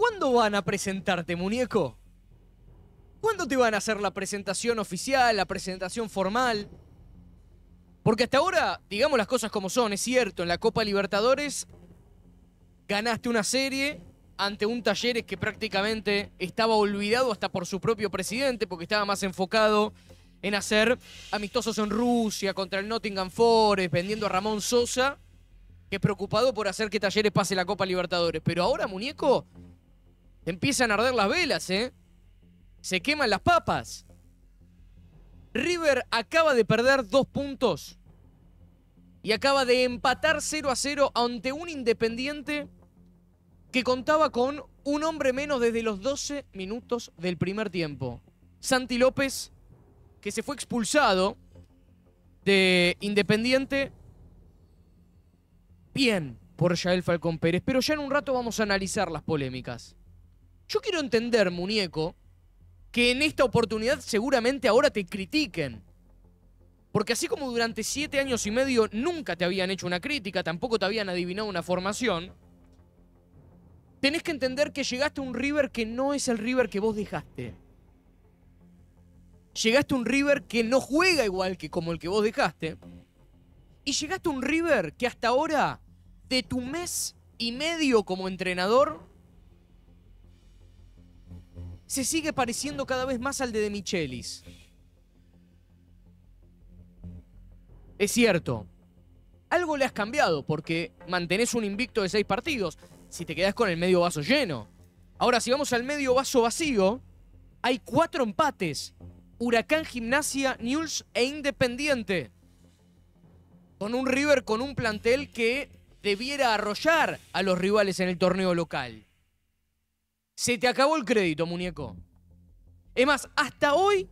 ¿Cuándo van a presentarte, muñeco? ¿Cuándo te van a hacer la presentación oficial, la presentación formal? Porque hasta ahora, digamos las cosas como son, es cierto, en la Copa Libertadores ganaste una serie ante un Talleres que prácticamente estaba olvidado hasta por su propio presidente, porque estaba más enfocado en hacer amistosos en Rusia contra el Nottingham Forest, vendiendo a Ramón Sosa, que preocupado por hacer que Talleres pase la Copa Libertadores. Pero ahora, muñeco, empiezan a arder las velas, ¿eh? Se queman las papas. River acaba de perder dos puntos y acaba de empatar 0 a 0 ante un Independiente que contaba con un hombre menos desde los 12 minutos del primer tiempo. Santi López, que se fue expulsado de Independiente. Bien por Jael Falcón Pérez, pero ya en un rato vamos a analizar las polémicas. Yo quiero entender, muñeco, que en esta oportunidad seguramente ahora te critiquen. Porque así como durante siete años y medio nunca te habían hecho una crítica, tampoco te habían adivinado una formación, tenés que entender que llegaste a un River que no es el River que vos dejaste. Llegaste a un River que no juega igual que como el que vos dejaste. Y llegaste a un River que hasta ahora, de tu mes y medio como entrenador, se sigue pareciendo cada vez más al de De Michelis. Es cierto, algo le has cambiado porque mantenés un invicto de seis partidos si te quedás con el medio vaso lleno. Ahora, si vamos al medio vaso vacío, hay cuatro empates. Huracán, Gimnasia, News e Independiente. Con un River con un plantel que debiera arrollar a los rivales en el torneo local. Se te acabó el crédito, muñeco. Es más, hasta hoy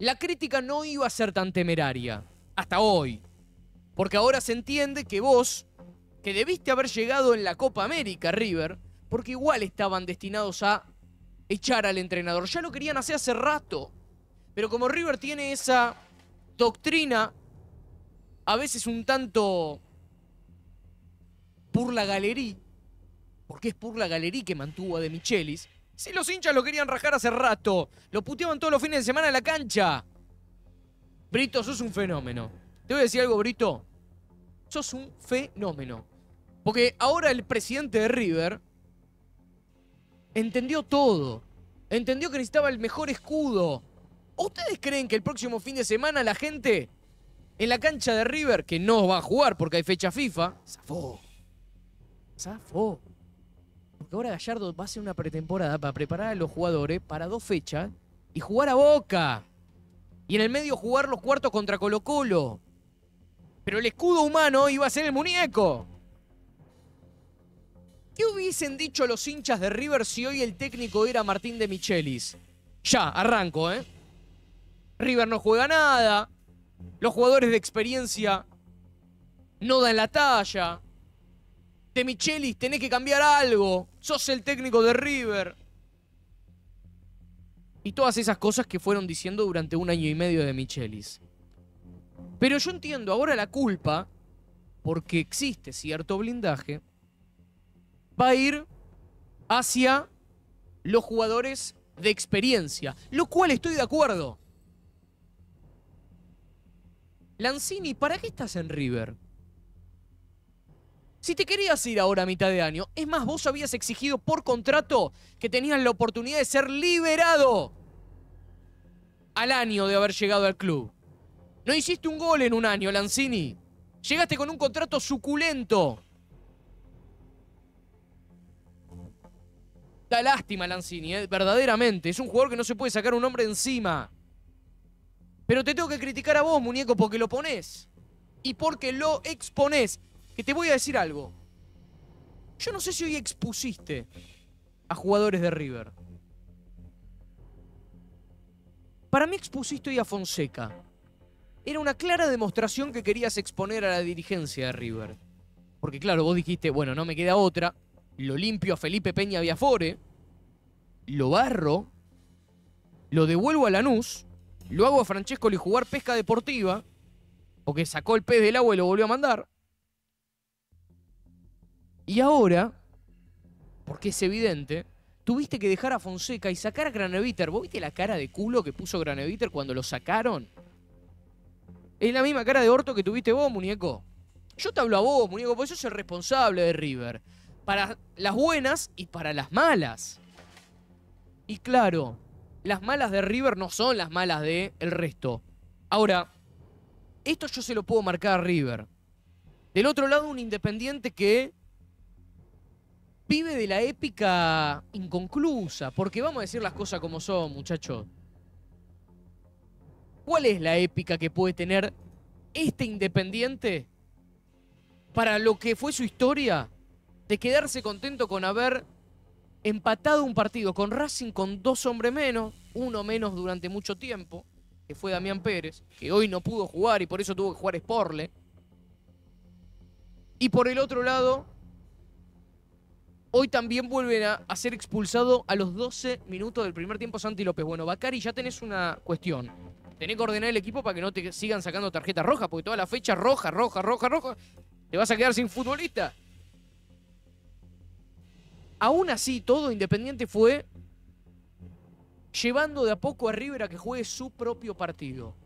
la crítica no iba a ser tan temeraria. Hasta hoy. Porque ahora se entiende que vos, que debiste haber llegado en la Copa América, River, porque igual estaban destinados a echar al entrenador. Ya lo querían hacer hace rato. Pero como River tiene esa doctrina, a veces un tanto por la galería, porque es por la galería que mantuvo a De Michelis. Si los hinchas lo querían rajar hace rato, lo puteaban todos los fines de semana en la cancha. Brito, sos un fenómeno. Te voy a decir algo, Brito. Sos un fenómeno. Porque ahora el presidente de River entendió todo. Entendió que necesitaba el mejor escudo. ¿Ustedes creen que el próximo fin de semana la gente en la cancha de River, que no va a jugar porque hay fecha FIFA, zafó? Zafó. Porque ahora Gallardo va a hacer una pretemporada para preparar a los jugadores para dos fechas y jugar a Boca. Y en el medio jugar los cuartos contra Colo Colo. Pero el escudo humano iba a ser el muñeco. ¿Qué hubiesen dicho los hinchas de River si hoy el técnico era Martín de Michelis? Ya, arranco, ¿eh? River no juega nada. Los jugadores de experiencia no dan la talla. Este, Michelis, tenés que cambiar algo. Sos el técnico de River. Y todas esas cosas que fueron diciendo durante un año y medio de Michelis. Pero yo entiendo ahora la culpa, porque existe cierto blindaje, va a ir hacia los jugadores de experiencia, lo cual estoy de acuerdo. Lanzini, ¿para qué estás en River? Si te querías ir ahora a mitad de año, es más, vos habías exigido por contrato que tenías la oportunidad de ser liberado al año de haber llegado al club. No hiciste un gol en un año, Lanzini. Llegaste con un contrato suculento. Da lástima Lanzini, eh, verdaderamente. Es un jugador que no se puede sacar un hombre encima. Pero te tengo que criticar a vos, muñeco, porque lo pones. Y porque lo exponés te voy a decir algo. Yo no sé si hoy expusiste a jugadores de River. Para mí expusiste hoy a Fonseca. Era una clara demostración que querías exponer a la dirigencia de River. Porque claro, vos dijiste, bueno, no me queda otra. Lo limpio a Felipe Peña Viafore. Lo barro. Lo devuelvo a Lanús. Lo hago a Francesco y jugar pesca deportiva. Porque sacó el pez del agua y lo volvió a mandar. Y ahora, porque es evidente, tuviste que dejar a Fonseca y sacar a Graneviter. ¿Vos viste la cara de culo que puso Graneviter cuando lo sacaron? Es la misma cara de orto que tuviste vos, muñeco. Yo te hablo a vos, muñeco, porque sos el responsable de River. Para las buenas y para las malas. Y claro, las malas de River no son las malas de el resto. Ahora, esto yo se lo puedo marcar a River. Del otro lado, un independiente que vive de la épica inconclusa, porque vamos a decir las cosas como son, muchachos. ¿Cuál es la épica que puede tener este Independiente para lo que fue su historia de quedarse contento con haber empatado un partido con Racing con dos hombres menos, uno menos durante mucho tiempo, que fue Damián Pérez, que hoy no pudo jugar y por eso tuvo que jugar Sporle. Y por el otro lado, Hoy también vuelven a, ser expulsado a los 12 minutos del primer tiempo Santi López. Bueno, Bacari, ya tenés una cuestión. Tenés que ordenar el equipo para que no te sigan sacando tarjeta roja, porque toda la fecha roja, roja, roja, roja. Te vas a quedar sin futbolista. Aún así, todo Independiente fue llevando de a poco a River a que juegue su propio partido.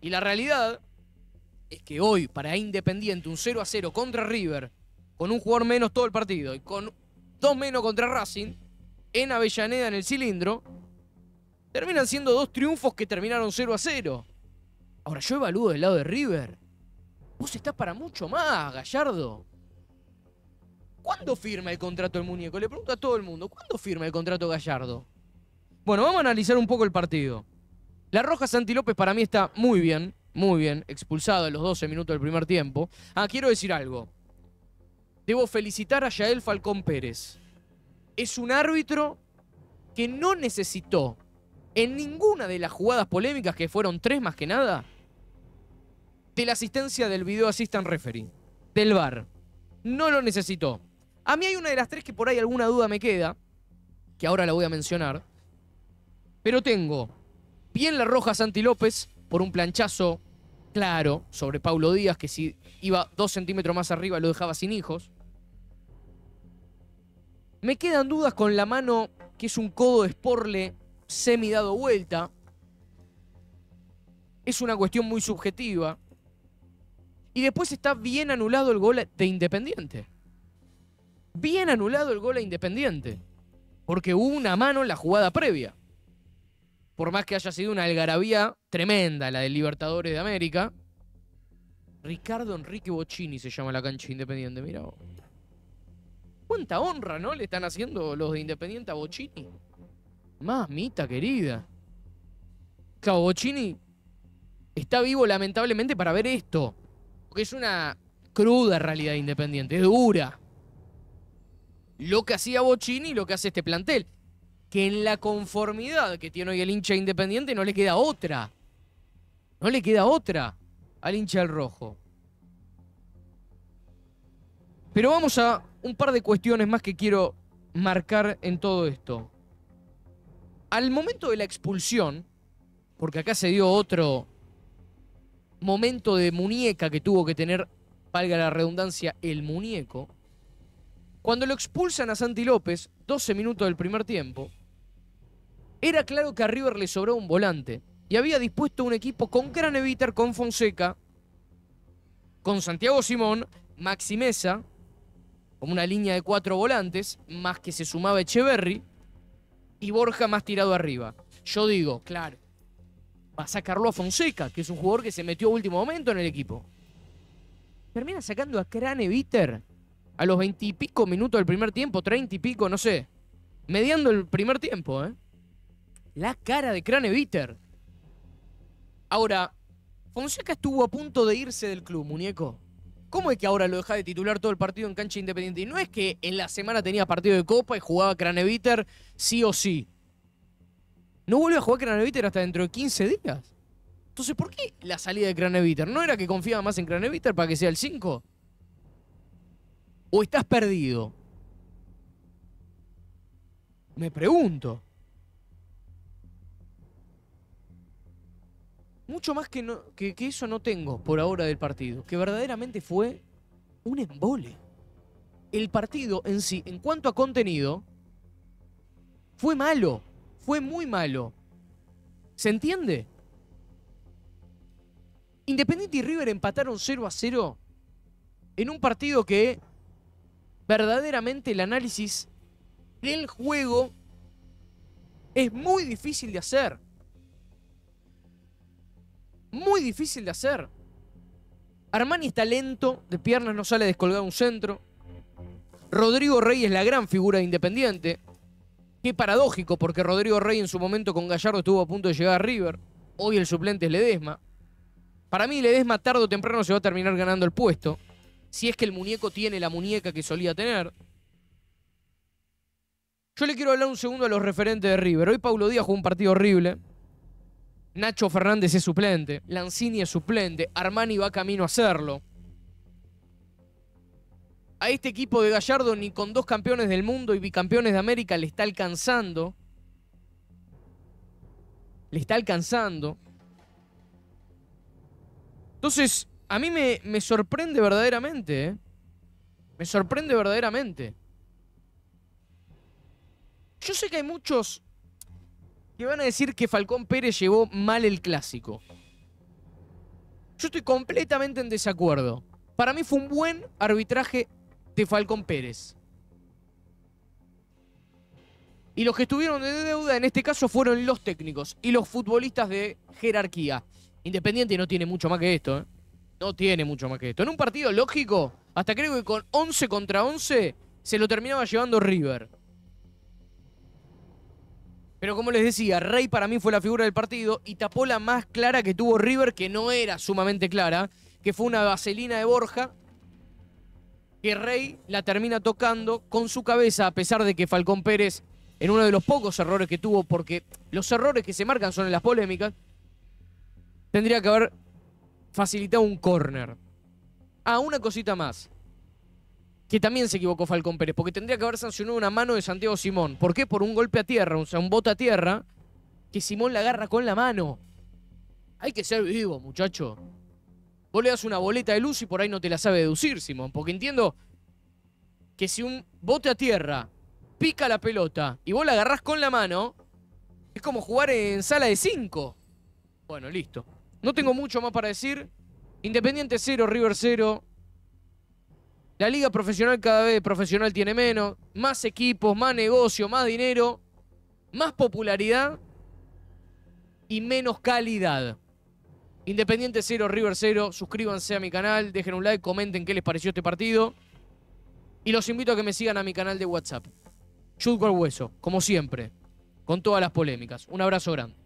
Y la realidad es que hoy, para Independiente, un 0 a 0 contra River, con un jugador menos todo el partido y con dos menos contra Racing, en Avellaneda, en el cilindro, terminan siendo dos triunfos que terminaron 0 a 0. Ahora, yo evalúo del lado de River. Vos estás para mucho más, Gallardo. ¿Cuándo firma el contrato el muñeco? Le pregunto a todo el mundo, ¿cuándo firma el contrato Gallardo? Bueno, vamos a analizar un poco el partido. La Roja Santi López para mí está muy bien, muy bien, expulsado de los 12 minutos del primer tiempo. Ah, quiero decir algo debo felicitar a Yael Falcón Pérez. Es un árbitro que no necesitó en ninguna de las jugadas polémicas, que fueron tres más que nada, de la asistencia del video assistant referee, del VAR. No lo necesitó. A mí hay una de las tres que por ahí alguna duda me queda, que ahora la voy a mencionar. Pero tengo bien la roja Santi López por un planchazo claro sobre Paulo Díaz, que si iba dos centímetros más arriba lo dejaba sin hijos. Me quedan dudas con la mano, que es un codo de Sporle semi dado vuelta. Es una cuestión muy subjetiva. Y después está bien anulado el gol de Independiente. Bien anulado el gol de Independiente. Porque hubo una mano en la jugada previa. Por más que haya sido una algarabía tremenda la del Libertadores de América. Ricardo Enrique Bocini se llama la cancha Independiente, mira cuánta honra, ¿no? Le están haciendo los de Independiente a Bochini. Mamita querida. Claro, Bochini está vivo lamentablemente para ver esto. Porque es una cruda realidad independiente, es dura. Lo que hacía Bochini y lo que hace este plantel. Que en la conformidad que tiene hoy el hincha independiente no le queda otra. No le queda otra al hincha del rojo. Pero vamos a un par de cuestiones más que quiero marcar en todo esto. Al momento de la expulsión, porque acá se dio otro momento de muñeca que tuvo que tener, valga la redundancia, el muñeco. Cuando lo expulsan a Santi López, 12 minutos del primer tiempo, era claro que a River le sobró un volante. Y había dispuesto un equipo con Craneviter, con Fonseca, con Santiago Simón, Maximeza como una línea de cuatro volantes, más que se sumaba Echeverry, y Borja más tirado arriba. Yo digo, claro, va a sacarlo a Fonseca, que es un jugador que se metió a último momento en el equipo. Termina sacando a Crane Viter a los veintipico minutos del primer tiempo, treinta y pico, no sé. Mediando el primer tiempo, ¿eh? La cara de Crane Viter Ahora, Fonseca estuvo a punto de irse del club, muñeco. ¿Cómo es que ahora lo deja de titular todo el partido en cancha independiente? Y no es que en la semana tenía partido de Copa y jugaba Craneviter sí o sí. No vuelve a jugar Craneviter hasta dentro de 15 días. Entonces, ¿por qué la salida de Craneviter? ¿No era que confiaba más en Craneviter para que sea el 5? ¿O estás perdido? Me pregunto. mucho más que, eso no tengo por ahora del partido, que verdaderamente fue un embole. El partido en sí, en cuanto a contenido, fue malo, fue muy malo. ¿Se entiende? Independiente y River empataron 0 a 0 en un partido que verdaderamente el análisis del juego es muy difícil de hacer muy difícil de hacer. Armani está lento, de piernas no sale a descolgar un centro. Rodrigo Rey es la gran figura de Independiente. Qué paradójico, porque Rodrigo Rey en su momento con Gallardo estuvo a punto de llegar a River. Hoy el suplente es Ledesma. Para mí, Ledesma tarde o temprano se va a terminar ganando el puesto. Si es que el muñeco tiene la muñeca que solía tener. Yo le quiero hablar un segundo a los referentes de River. Hoy Paulo Díaz jugó un partido horrible. Nacho Fernández es suplente, Lanzini es suplente, Armani va camino a hacerlo. A este equipo de Gallardo ni con dos campeones del mundo y bicampeones de América le está alcanzando. Le está alcanzando. Entonces, a mí me, me sorprende verdaderamente. ¿eh? Me sorprende verdaderamente. Yo sé que hay muchos van a decir que Falcón Pérez llevó mal el clásico. Yo estoy completamente en desacuerdo. Para mí fue un buen arbitraje de Falcón Pérez. Y los que estuvieron de deuda en este caso fueron los técnicos y los futbolistas de jerarquía. Independiente no tiene mucho más que esto. ¿eh? No tiene mucho más que esto. En un partido lógico, hasta creo que con 11 contra 11 se lo terminaba llevando River. Pero como les decía, Rey para mí fue la figura del partido y tapó la más clara que tuvo River, que no era sumamente clara, que fue una vaselina de Borja, que Rey la termina tocando con su cabeza, a pesar de que Falcón Pérez, en uno de los pocos errores que tuvo, porque los errores que se marcan son en las polémicas, tendría que haber facilitado un córner. Ah, una cosita más que también se equivocó Falcón Pérez, porque tendría que haber sancionado una mano de Santiago Simón. ¿Por qué? Por un golpe a tierra, o sea, un bote a tierra, que Simón la agarra con la mano. Hay que ser vivo, muchacho. Vos le das una boleta de luz y por ahí no te la sabe deducir, Simón, porque entiendo que si un bote a tierra pica la pelota y vos la agarrás con la mano, es como jugar en sala de cinco. Bueno, listo. No tengo mucho más para decir. Independiente 0, River 0. La liga profesional cada vez profesional tiene menos, más equipos, más negocio, más dinero, más popularidad y menos calidad. Independiente 0, River 0, suscríbanse a mi canal, dejen un like, comenten qué les pareció este partido. Y los invito a que me sigan a mi canal de WhatsApp. Chut al hueso, como siempre, con todas las polémicas. Un abrazo grande.